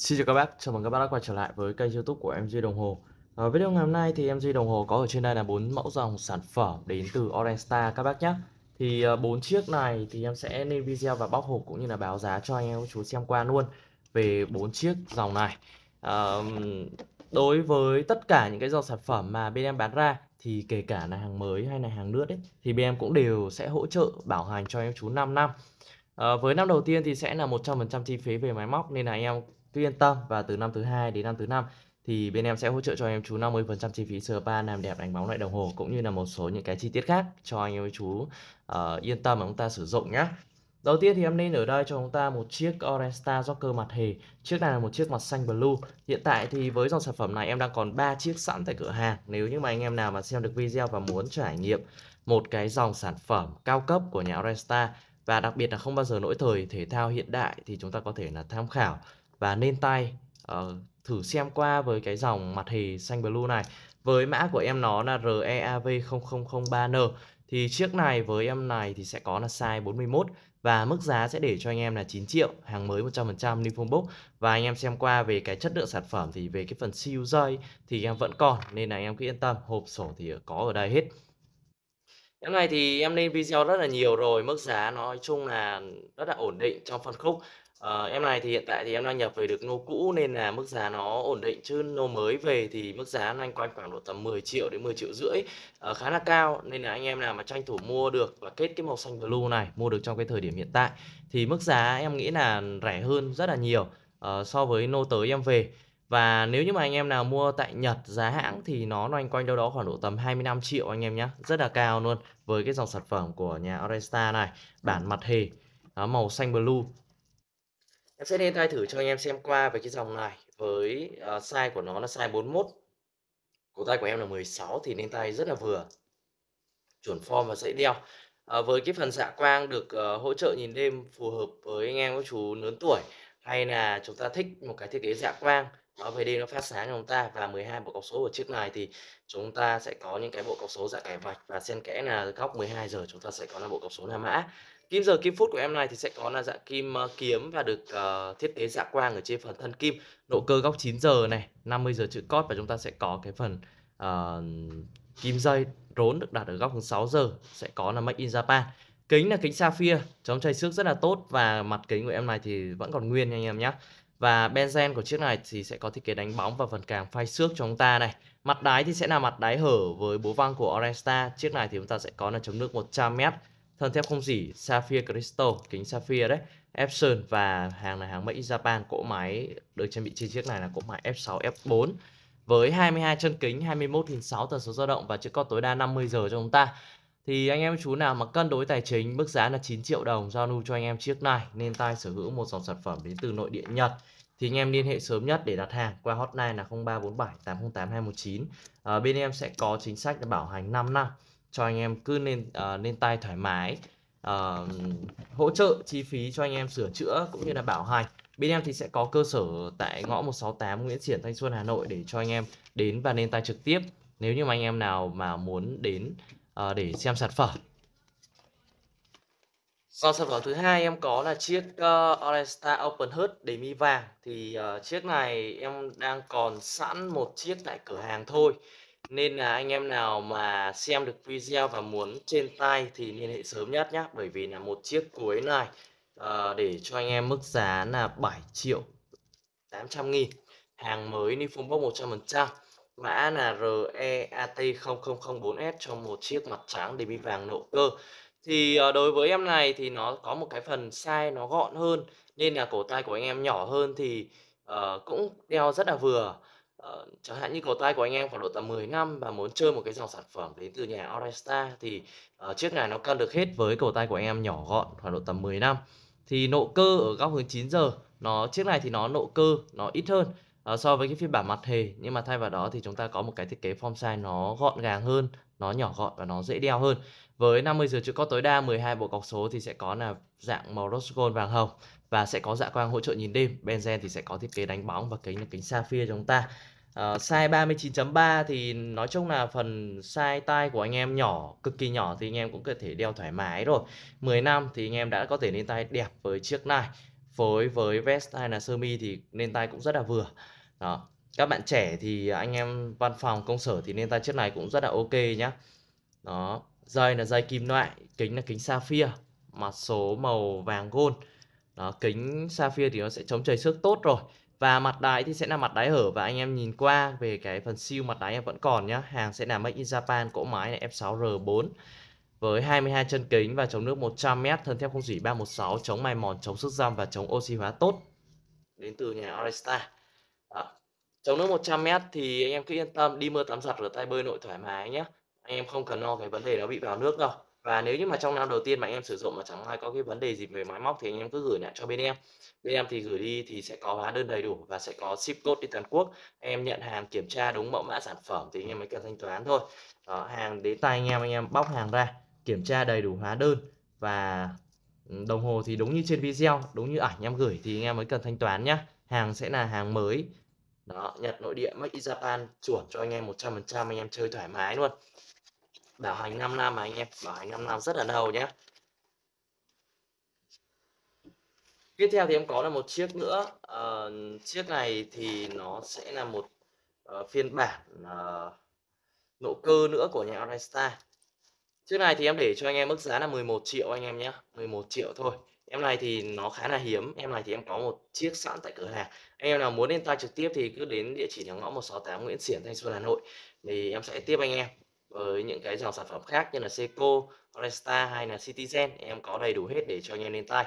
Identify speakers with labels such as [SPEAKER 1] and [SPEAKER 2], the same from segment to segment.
[SPEAKER 1] Xin chào các bác, chào mừng các bác đã quay trở lại với kênh youtube của em Duy Đồng Hồ à, Video ngày hôm nay thì em Duy Đồng Hồ có ở trên đây là bốn mẫu dòng sản phẩm đến từ Orange Star các bác nhé Thì ờ, bốn chiếc này thì em sẽ lên video và bóc hộp cũng như là báo giá cho anh em chú xem qua luôn Về bốn chiếc dòng này à, Đối với tất cả những cái dòng sản phẩm mà bên em bán ra thì kể cả là hàng mới hay là hàng nước ấy, thì bên em cũng đều sẽ hỗ trợ bảo hành cho anh em chú 5 năm à, với năm đầu tiên thì sẽ là 100% chi phí về máy móc nên là anh em cứ yên tâm và từ năm thứ hai đến năm thứ năm thì bên em sẽ hỗ trợ cho anh em chú 50% chi phí sửa spa làm đẹp đánh bóng lại đồng hồ cũng như là một số những cái chi tiết khác cho anh em chú uh, yên tâm mà chúng ta sử dụng nhé. Đầu tiên thì em nên ở đây cho chúng ta một chiếc Orange Star Joker mặt hề. Chiếc này là một chiếc mặt xanh blue. Hiện tại thì với dòng sản phẩm này em đang còn 3 chiếc sẵn tại cửa hàng. Nếu như mà anh em nào mà xem được video và muốn trải nghiệm một cái dòng sản phẩm cao cấp của nhà Orange Star và đặc biệt là không bao giờ lỗi thời thể thao hiện đại thì chúng ta có thể là tham khảo và nên tay uh, thử xem qua với cái dòng mặt hề xanh blue này với mã của em nó là REAV0003N thì chiếc này với em này thì sẽ có là size 41 và mức giá sẽ để cho anh em là 9 triệu hàng mới 100% new phone box và anh em xem qua về cái chất lượng sản phẩm thì về cái phần siêu dây thì em vẫn còn nên là em cứ yên tâm hộp sổ thì có ở đây hết em này thì em lên video rất là nhiều rồi, mức giá nói chung là rất là ổn định trong phân khúc À, em này thì hiện tại thì em đang nhập về được nô cũ nên là mức giá nó ổn định chứ nô mới về thì mức giá nó anh quanh khoảng độ tầm 10 triệu đến 10 triệu rưỡi à, khá là cao nên là anh em nào mà tranh thủ mua được và kết cái màu xanh blue này mua được trong cái thời điểm hiện tại thì mức giá em nghĩ là rẻ hơn rất là nhiều uh, so với nô tới em về và nếu như mà anh em nào mua tại Nhật giá hãng thì nó loanh quanh đâu đó khoảng độ tầm 25 triệu anh em nhé. Rất là cao luôn với cái dòng sản phẩm của nhà Oresta này. Bản mặt hề, đó, màu xanh blue. Em sẽ lên tay thử cho anh em xem qua về cái dòng này với uh, size của nó là size 41. Cổ tay của em là 16 thì lên tay rất là vừa. Chuẩn form và dễ đeo. À, với cái phần dạ quang được uh, hỗ trợ nhìn đêm phù hợp với anh em các chú lớn tuổi hay là chúng ta thích một cái thiết kế dạ quang nó về đêm nó phát sáng cho chúng ta và 12 bộ cọc số của chiếc này thì chúng ta sẽ có những cái bộ cọc số dạng kẻ vạch và xen kẽ là góc 12 giờ chúng ta sẽ có là bộ cọc số la mã kim giờ kim phút của em này thì sẽ có là dạng kim uh, kiếm và được uh, thiết kế dạ quang ở trên phần thân kim độ cơ góc 9 giờ này 50 giờ chữ cót và chúng ta sẽ có cái phần uh, kim dây rốn được đặt ở góc 6 giờ sẽ có là make in Japan kính là kính sapphire chống chảy xước rất là tốt và mặt kính của em này thì vẫn còn nguyên nha anh em nhé và benzen của chiếc này thì sẽ có thiết kế đánh bóng và phần càng phai xước cho chúng ta này mặt đáy thì sẽ là mặt đáy hở với bố văng của Oresta chiếc này thì chúng ta sẽ có là chống nước 100 mét thân thép không dỉ Sapphire Crystal kính Sapphire đấy Epson và hàng này hàng Mỹ Japan cỗ máy được trang bị trên chiếc này là cỗ máy F6 F4 với 22 chân kính 21 6 tần số dao động và chiếc con tối đa 50 giờ cho chúng ta thì anh em chú nào mà cân đối tài chính mức giá là 9 triệu đồng giao lưu cho anh em chiếc này nên tay sở hữu một dòng sản phẩm đến từ nội địa Nhật thì anh em liên hệ sớm nhất để đặt hàng qua hotline là 0347 808 219 à, bên em sẽ có chính sách bảo hành 5 năm cho anh em cứ nên uh, nên tay thoải mái uh, hỗ trợ chi phí cho anh em sửa chữa cũng như là bảo hành bên em thì sẽ có cơ sở tại ngõ 168 Nguyễn Xiển Thanh Xuân Hà Nội để cho anh em đến và lên tay trực tiếp nếu như mà anh em nào mà muốn đến uh, để xem sản phẩm dòng sản phẩm thứ hai em có là chiếc uh, Oresta Open Heart để mi vàng thì uh, chiếc này em đang còn sẵn một chiếc tại cửa hàng thôi nên là anh em nào mà xem được video và muốn trên tay thì liên hệ sớm nhất nhé bởi vì là một chiếc cuối này uh, để cho anh em mức giá là 7 triệu 800 nghìn hàng mới ni Nifum Box 100% mã là REAT0004S cho một chiếc mặt trắng DB vàng nộ cơ thì ờ, đối với em này thì nó có một cái phần sai nó gọn hơn nên là cổ tay của anh em nhỏ hơn thì uh, cũng đeo rất là vừa Ờ, chẳng hạn như cổ tay của anh em khoảng độ tầm 10 năm và muốn chơi một cái dòng sản phẩm đến từ nhà Aurastar thì ờ, chiếc này nó cân được hết với cổ tay của anh em nhỏ gọn khoảng độ tầm 10 năm thì nộ cơ ở góc hướng 9 giờ nó chiếc này thì nó nộ cơ nó ít hơn Ờ, so với cái phiên bản mặt hề nhưng mà thay vào đó thì chúng ta có một cái thiết kế form size nó gọn gàng hơn nó nhỏ gọn và nó dễ đeo hơn với 50 giờ chữ có tối đa 12 bộ cọc số thì sẽ có là dạng màu rose gold vàng hồng và sẽ có dạ quang hỗ trợ nhìn đêm Benzen thì sẽ có thiết kế đánh bóng và kính là kính sapphire cho chúng ta Uh, size 39.3 thì nói chung là phần size tay của anh em nhỏ, cực kỳ nhỏ thì anh em cũng có thể đeo thoải mái rồi. 10 năm thì anh em đã có thể lên tay đẹp với chiếc này phối với vest hay là sơ mi thì nên tay cũng rất là vừa đó các bạn trẻ thì anh em văn phòng công sở thì nên tay chiếc này cũng rất là ok nhá đó dây là dây kim loại kính là kính sapphire mặt số màu vàng gold đó kính sapphire thì nó sẽ chống trời xước tốt rồi và mặt đáy thì sẽ là mặt đáy hở và anh em nhìn qua về cái phần siêu mặt đáy em vẫn còn nhá hàng sẽ là made in japan cỗ máy này f6r4 với 22 chân kính và chống nước 100m, thân thép không dỉ 316, chống mài mòn, chống sức giam và chống oxy hóa tốt. Đến từ nhà Orestar. À, chống nước 100m thì anh em cứ yên tâm, đi mưa tắm giặt rửa tay bơi nội thoải mái nhé. Anh em không cần lo no cái vấn đề nó bị vào nước đâu. Và nếu như mà trong năm đầu tiên mà anh em sử dụng mà chẳng ai có cái vấn đề gì về máy móc thì anh em cứ gửi lại cho bên em. Bên em thì gửi đi thì sẽ có hóa đơn đầy đủ và sẽ có ship code đi toàn quốc. Em nhận hàng kiểm tra đúng mẫu mã sản phẩm thì anh em mới cần thanh toán thôi. Đó, hàng đến tay anh em anh em bóc hàng ra kiểm tra đầy đủ hóa đơn và ừ, đồng hồ thì đúng như trên video đúng như ảnh em gửi thì anh em mới cần thanh toán nhá hàng sẽ là hàng mới đó Nhật nội địa Make in Japan chuẩn cho anh em 100% anh em chơi thoải mái luôn bảo hành 5 năm mà anh em bảo hành 5 năm rất là lâu nhé tiếp theo thì em có là một chiếc nữa uh, chiếc này thì nó sẽ là một uh, phiên bản uh, nộ cơ nữa của nhà Alright Chiếc này thì em để cho anh em mức giá là 11 triệu anh em nhé 11 triệu thôi Em này thì nó khá là hiếm Em này thì em có một chiếc sẵn tại cửa hàng Anh em nào muốn lên tay trực tiếp thì cứ đến địa chỉ nhà ngõ 168 Nguyễn Xiển, Thanh Xuân, Hà Nội Thì em sẽ tiếp anh em với những cái dòng sản phẩm khác như là Seiko, Resta hay là Citizen Em có đầy đủ hết để cho anh em lên tay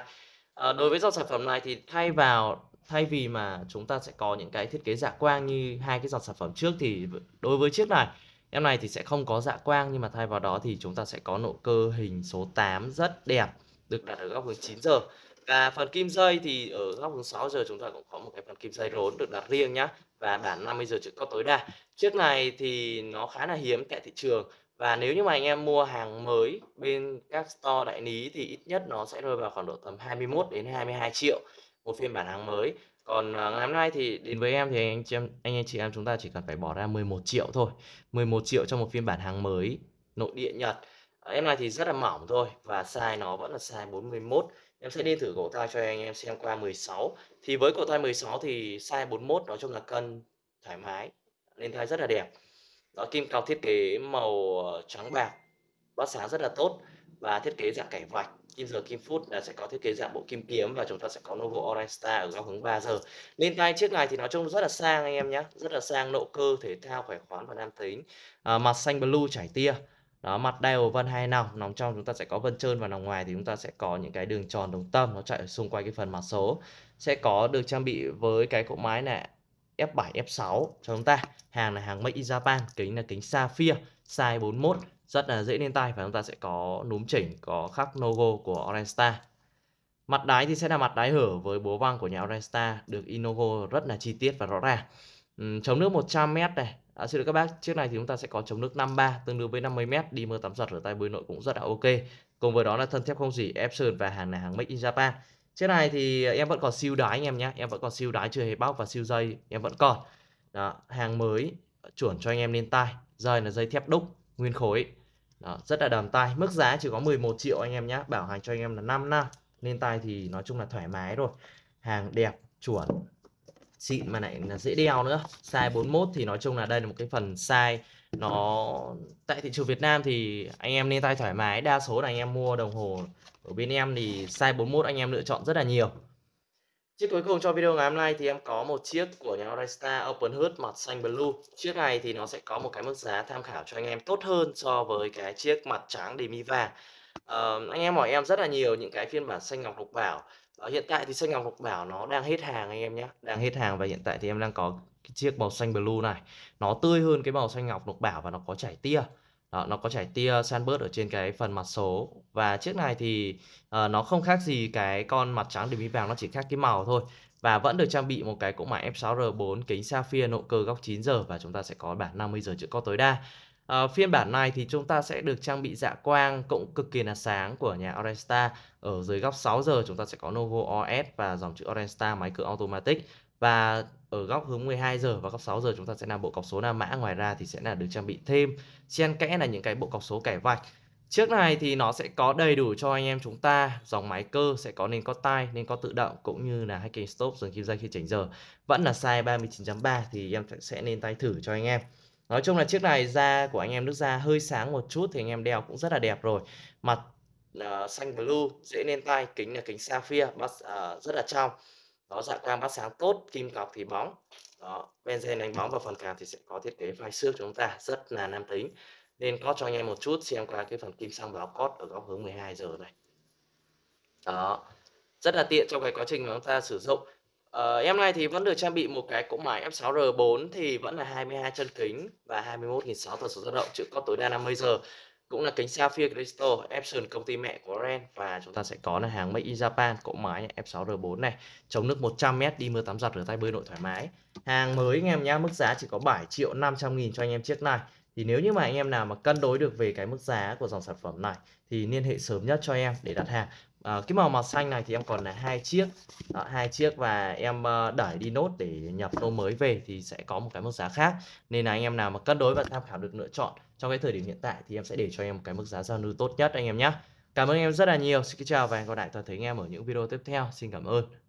[SPEAKER 1] à, Đối với dòng sản phẩm này thì thay vào thay vì mà chúng ta sẽ có những cái thiết kế dạ quang như hai cái dòng sản phẩm trước thì đối với chiếc này Em này thì sẽ không có dạ quang nhưng mà thay vào đó thì chúng ta sẽ có động cơ hình số 8 rất đẹp được đặt ở góc hướng 9 giờ. Và phần kim dây thì ở góc hướng 6 giờ chúng ta cũng có một cái phần kim dây rốn được đặt riêng nhá và bản 50 giờ trực có tối đa. Chiếc này thì nó khá là hiếm tại thị trường và nếu như mà anh em mua hàng mới bên các store đại lý thì ít nhất nó sẽ rơi vào khoảng độ tầm 21 đến 22 triệu một phiên bản hàng mới còn à, ngày hôm nay thì đến với em thì anh chị em anh, anh chị em chúng ta chỉ cần phải bỏ ra 11 triệu thôi 11 triệu cho một phiên bản hàng mới nội địa Nhật à, em này thì rất là mỏng thôi và size nó vẫn là size 41 em sẽ đi thử cổ thai cho anh em xem qua 16 thì với cổ thai 16 thì size 41 nói chung là cân thoải mái lên thai rất là đẹp đó kim cọc thiết kế màu à, trắng bạc bắt sáng rất là tốt và thiết kế dạng cảnh vạch kim giờ kim phút là sẽ có thiết kế dạng bộ kim kiếm và chúng ta sẽ có logo Orange ở góc hướng 3 giờ nên cái chiếc này thì nói chung rất là sang anh em nhé rất là sang nộ cơ thể thao khỏe khoắn và nam tính à, mặt xanh blue trải tia đó mặt đeo vân hai nòng nòng trong chúng ta sẽ có vân trơn và nòng ngoài thì chúng ta sẽ có những cái đường tròn đồng tâm nó chạy ở xung quanh cái phần mặt số sẽ có được trang bị với cái cỗ máy này F7 F6 cho chúng ta hàng là hàng made in Japan kính là kính Sapphire size 41 rất là dễ lên tay và chúng ta sẽ có núm chỉnh có khắc logo của Orange Star mặt đáy thì sẽ là mặt đáy hở với bố văng của nhà Orange Star được in logo rất là chi tiết và rõ ràng ừ, chống nước 100m này À, xin được các bác, chiếc này thì chúng ta sẽ có chống nước 53 tương đương với 50m, đi mưa tắm giặt rửa tay bơi nội cũng rất là ok. Cùng với đó là thân thép không dỉ Epson và hàng này hàng Make in Japan. Chiếc này thì em vẫn còn siêu đái anh em nhé, em vẫn còn siêu đái chưa hề bóc và siêu dây em vẫn còn. Đó, hàng mới chuẩn cho anh em lên tay, dây là dây thép đúc nguyên khối đó, rất là đầm tay mức giá chỉ có 11 triệu anh em nhé bảo hành cho anh em là 5 năm nên tay thì nói chung là thoải mái rồi hàng đẹp chuẩn xịn mà lại là dễ đeo nữa size 41 thì nói chung là đây là một cái phần size nó tại thị trường Việt Nam thì anh em nên tay thoải mái đa số là anh em mua đồng hồ ở bên em thì size 41 anh em lựa chọn rất là nhiều Chiếc cuối cùng cho video ngày hôm nay thì em có một chiếc của nhà Oresta Open Hood mặt xanh blue. Chiếc này thì nó sẽ có một cái mức giá tham khảo cho anh em tốt hơn so với cái chiếc mặt trắng Demiva. Uh, ờ, anh em hỏi em rất là nhiều những cái phiên bản xanh ngọc lục bảo. Uh, hiện tại thì xanh ngọc lục bảo nó đang hết hàng anh em nhé. Đang hết hàng và hiện tại thì em đang có cái chiếc màu xanh blue này. Nó tươi hơn cái màu xanh ngọc lục bảo và nó có chảy tia đó, nó có chảy tia sunburst ở trên cái phần mặt số và chiếc này thì uh, nó không khác gì cái con mặt trắng điểm vàng nó chỉ khác cái màu thôi và vẫn được trang bị một cái cỗ máy F6R4 kính sapphire nội cơ góc 9 giờ và chúng ta sẽ có bản 50 giờ chữ co tối đa À, phiên bản này thì chúng ta sẽ được trang bị dạ quang cộng cực kỳ là sáng của nhà Orenstar. Ở dưới góc 6 giờ chúng ta sẽ có logo OS và dòng chữ Orenstar máy cửa automatic. Và ở góc hướng 12 giờ và góc 6 giờ chúng ta sẽ làm bộ cọc số la mã ngoài ra thì sẽ là được trang bị thêm xen kẽ là những cái bộ cọc số kẻ vạch trước này thì nó sẽ có đầy đủ cho anh em chúng ta dòng máy cơ sẽ có nên có tai, nên có tự động cũng như là hacking stop dừng kim dây khi chỉnh giờ. Vẫn là size 39.3 thì em sẽ nên tay thử cho anh em. Nói chung là chiếc này da của anh em nước da hơi sáng một chút thì anh em đeo cũng rất là đẹp rồi. Mặt uh, xanh blue, dễ lên tay, kính là kính sapphire, uh, ờ, rất là trong đó dạng quang bắt sáng tốt kim cọc thì bóng đó benzen đánh bóng và phần cản thì sẽ có thiết kế vai xước chúng ta rất là nam tính nên có cho anh em một chút xem qua cái phần kim sang và cốt ở góc hướng 12 giờ này đó rất là tiện trong cái quá trình mà chúng ta sử dụng à, em này thì vẫn được trang bị một cái cỗ máy F6R4 thì vẫn là 22 chân kính và 21.600 tần số dao động chữ có tối đa 50 giờ cũng là kính Sapphire Crystal Epson công ty mẹ của Ren và chúng ta sẽ có là hàng Made in Japan cỗ máy F6R4 này chống nước 100m đi mưa tắm giặt rửa tay bơi nội thoải mái hàng mới anh em nhá mức giá chỉ có 7 triệu 500 nghìn cho anh em chiếc này thì nếu như mà anh em nào mà cân đối được về cái mức giá của dòng sản phẩm này thì liên hệ sớm nhất cho em để đặt hàng à, cái màu màu xanh này thì em còn là hai chiếc hai chiếc và em ờ, đẩy đi nốt để nhập lô mới về thì sẽ có một cái mức giá khác nên là anh em nào mà cân đối và tham khảo được lựa chọn trong cái thời điểm hiện tại thì em sẽ để cho em một cái mức giá giao lưu tốt nhất anh em nhé cảm ơn em rất là nhiều xin kính chào và hẹn gặp lại toàn thể anh em ở những video tiếp theo xin cảm ơn